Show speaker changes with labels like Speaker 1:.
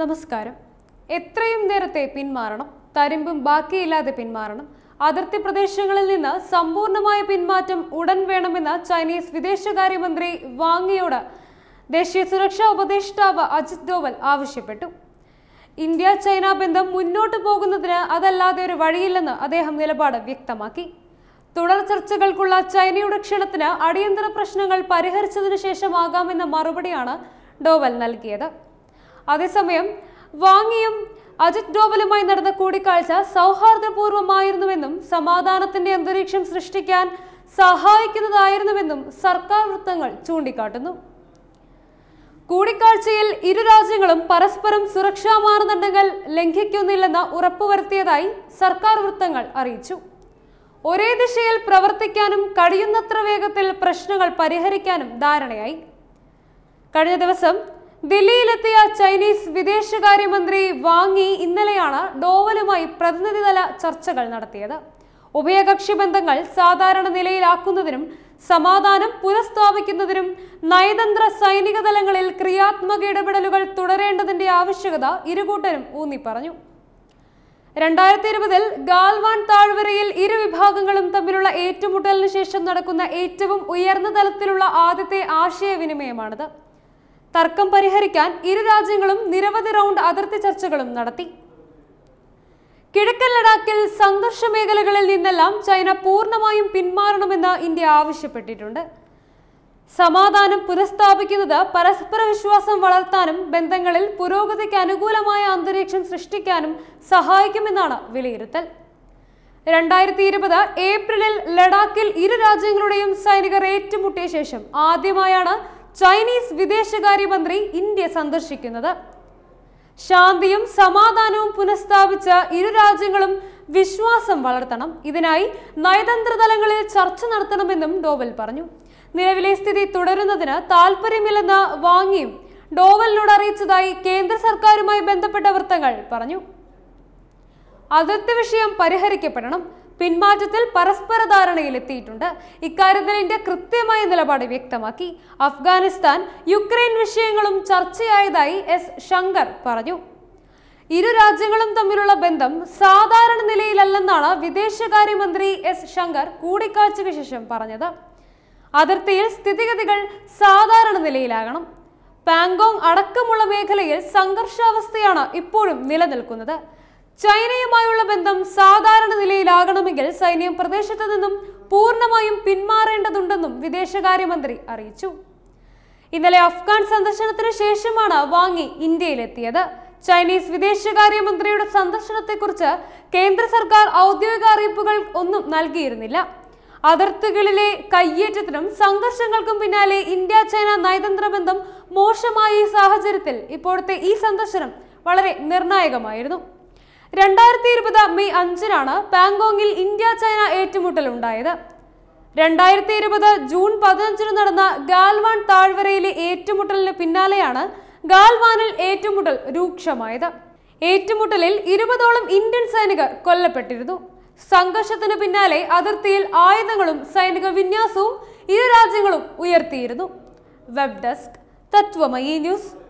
Speaker 1: നമസ്കാരം എത്രയും നേരത്തെ പിന്മാറണം തരിമ്പും ബാക്കിയില്ലാതെ പിന്മാറണം അതിർത്തി പ്രദേശങ്ങളിൽ നിന്ന് സമ്പൂർണമായ പിന്മാറ്റം ഉടൻ വേണമെന്ന ചൈനീസ് വിദേശകാര്യമന്ത്രി വാങ്ങിയോട് ദേശീയ സുരക്ഷാ ഉപദേഷ്ടാവ് അജിത് ഡോവൽ ആവശ്യപ്പെട്ടു ഇന്ത്യ ചൈന ബന്ധം മുന്നോട്ട് പോകുന്നതിന് അതല്ലാതെ ഒരു വഴിയില്ലെന്ന് അദ്ദേഹം നിലപാട് വ്യക്തമാക്കി തുടർ ചർച്ചകൾക്കുള്ള ചൈനയുടെ ക്ഷണത്തിന് അടിയന്തര പ്രശ്നങ്ങൾ പരിഹരിച്ചതിനു ശേഷമാകാമെന്ന മറുപടിയാണ് ഡോവൽ നൽകിയത് അതേസമയം വാങ്ങിയും അജിത് ഡോവലുമായി നടന്ന കൂടിക്കാഴ്ച സൗഹാർദ്ദപൂർവമായിരുന്നുവെന്നും സമാധാനത്തിന്റെ അന്തരീക്ഷം സൃഷ്ടിക്കാൻ സഹായിക്കുന്നതായിരുന്നുവെന്നും സർക്കാർ വൃത്തങ്ങൾ ചൂണ്ടിക്കാട്ടുന്നു കൂടിക്കാഴ്ചയിൽ ഇരു രാജ്യങ്ങളും പരസ്പരം സുരക്ഷാ മാനദണ്ഡങ്ങൾ ലംഘിക്കുന്നില്ലെന്ന് ഉറപ്പുവരുത്തിയതായി സർക്കാർ വൃത്തങ്ങൾ അറിയിച്ചു ഒരേ ദിശയിൽ പ്രവർത്തിക്കാനും കഴിയുന്നത്ര വേഗത്തിൽ പ്രശ്നങ്ങൾ പരിഹരിക്കാനും ധാരണയായി കഴിഞ്ഞ ദിവസം ദില്ലിയിലെത്തിയ ചൈനീസ് വിദേശകാര്യമന്ത്രി വാങ്ങി ഇന്നലെയാണ് ഡോവലുമായി പ്രതിനിധിതല ചർച്ചകൾ നടത്തിയത് ഉഭയകക്ഷി ബന്ധങ്ങൾ സാധാരണ നിലയിലാക്കുന്നതിനും സമാധാനം പുനഃസ്ഥാപിക്കുന്നതിനും നയതന്ത്ര സൈനിക തലങ്ങളിൽ ക്രിയാത്മക ഇടപെടലുകൾ തുടരേണ്ടതിന്റെ ആവശ്യകത ഇരുകൂട്ടരും ഊന്നി പറഞ്ഞു രണ്ടായിരത്തി ഇരുപതിൽ ഗാൽവാൻ താഴ്വരയിൽ ഇരു വിഭാഗങ്ങളും തമ്മിലുള്ള ഏറ്റുമുട്ടലിന് ശേഷം നടക്കുന്ന ഏറ്റവും ഉയർന്ന തലത്തിലുള്ള ആദ്യത്തെ ആശയവിനിമയമാണിത് തർക്കം പരിഹരിക്കാൻ ഇരു രാജ്യങ്ങളും നിരവധി റൗണ്ട് അതിർത്തി ചർച്ചകളും നടത്തി കിഴക്കൻ ലഡാക്കിൽ സംഘർഷ മേഖലകളിൽ നിന്നെല്ലാം ചൈന പൂർണ്ണമായും പിന്മാറണമെന്ന് ഇന്ത്യ ആവശ്യപ്പെട്ടിട്ടുണ്ട് സമാധാനം പുനഃസ്ഥാപിക്കുന്നത് പരസ്പര വിശ്വാസം വളർത്താനും ബന്ധങ്ങളിൽ പുരോഗതിക്ക് അനുകൂലമായ അന്തരീക്ഷം സൃഷ്ടിക്കാനും സഹായിക്കുമെന്നാണ് വിലയിരുത്തൽ രണ്ടായിരത്തി ഇരുപത് ഏപ്രിലിൽ ലഡാക്കിൽ ഇരു രാജ്യങ്ങളുടെയും സൈനികർ ഏറ്റുമുട്ടിയ ശേഷം ആദ്യമായാണ് ചൈനീസ് വിദേശകാര്യമന്ത്രി ഇന്ത്യ സന്ദർശിക്കുന്നത് ശാന്തിയും സമാധാനവും പുനഃസ്ഥാപിച്ച ഇരു രാജ്യങ്ങളും വിശ്വാസം വളർത്തണം ഇതിനായി നയതന്ത്ര തലങ്ങളിൽ ചർച്ച നടത്തണമെന്നും ഡോവൽ പറഞ്ഞു നിലവിലെ സ്ഥിതി തുടരുന്നതിന് താല്പര്യമില്ലെന്ന് വാങ്ങിയും ഡോവലിനോട് അറിയിച്ചതായി കേന്ദ്ര സർക്കാരുമായി ബന്ധപ്പെട്ട വൃത്തങ്ങൾ പറഞ്ഞു അതിർത്തി വിഷയം പരിഹരിക്കപ്പെടണം പിന്മാറ്റത്തിൽ പരസ്പര ധാരണയിലെത്തിയിട്ടുണ്ട് ഇക്കാര്യത്തിൽ ഇന്ത്യ കൃത്യമായ നിലപാട് വ്യക്തമാക്കി അഫ്ഗാനിസ്ഥാൻ യുക്രൈൻ വിഷയങ്ങളും ചർച്ചയായതായി എസ് ശങ്കർ പറഞ്ഞു ഇരു രാജ്യങ്ങളും തമ്മിലുള്ള ബന്ധം സാധാരണ നിലയിലല്ലെന്നാണ് വിദേശകാര്യമന്ത്രി എസ് ശങ്കർ കൂടിക്കാഴ്ചയ്ക്ക് ശേഷം പറഞ്ഞത് അതിർത്തിയിൽ സ്ഥിതിഗതികൾ സാധാരണ നിലയിലാകണം പാങ്കോങ് അടക്കമുള്ള മേഖലയിൽ സംഘർഷാവസ്ഥയാണ് ഇപ്പോഴും നിലനിൽക്കുന്നത് ചൈനയുമായുള്ള ബന്ധം സാധാരണ നിലയിലാകണമെങ്കിൽ സൈന്യം പ്രദേശത്തു നിന്നും പൂർണ്ണമായും പിന്മാറേണ്ടതുണ്ടെന്നും വിദേശകാര്യമന്ത്രി അറിയിച്ചു ഇന്നലെ അഫ്ഗാൻ സന്ദർശനത്തിന് ശേഷമാണ് വാങ്ങി ഇന്ത്യയിലെത്തിയത് ചൈനീസ് വിദേശകാര്യമന്ത്രിയുടെ സന്ദർശനത്തെക്കുറിച്ച് കേന്ദ്ര സർക്കാർ ഔദ്യോഗിക അറിയിപ്പുകൾ ഒന്നും നൽകിയിരുന്നില്ല അതിർത്തികളിലെ കയ്യേറ്റത്തിനും സംഘർഷങ്ങൾക്കും പിന്നാലെ ഇന്ത്യ ചൈന നയതന്ത്ര ബന്ധം മോശമായ ഈ സാഹചര്യത്തിൽ ഇപ്പോഴത്തെ ഈ സന്ദർശനം വളരെ നിർണായകമായിരുന്നു രണ്ടായിരത്തി ഇരുപത് മെയ് അഞ്ചിനാണ് പാങ്കോങ്ങിൽ ഇന്ത്യ ചൈന ഏറ്റുമുട്ടലുണ്ടായത് രണ്ടായിരത്തി ഇരുപത് ജൂൺ പതിനഞ്ചിന് നടന്ന ഗാൽവാൻ താഴ്വരയിലെ ഏറ്റുമുട്ടലിന് പിന്നാലെയാണ് ഗാൽവാനിൽ ഏറ്റുമുട്ടൽ രൂക്ഷമായത് ഏറ്റുമുട്ടലിൽ ഇരുപതോളം ഇന്ത്യൻ സൈനികർ കൊല്ലപ്പെട്ടിരുന്നു സംഘർഷത്തിന് പിന്നാലെ അതിർത്തിയിൽ ആയുധങ്ങളും സൈനിക വിന്യാസവും ഇരു രാജ്യങ്ങളും ഉയർത്തിയിരുന്നു വെബ് ഡെസ്ക് തത്വമയി ന്യൂസ്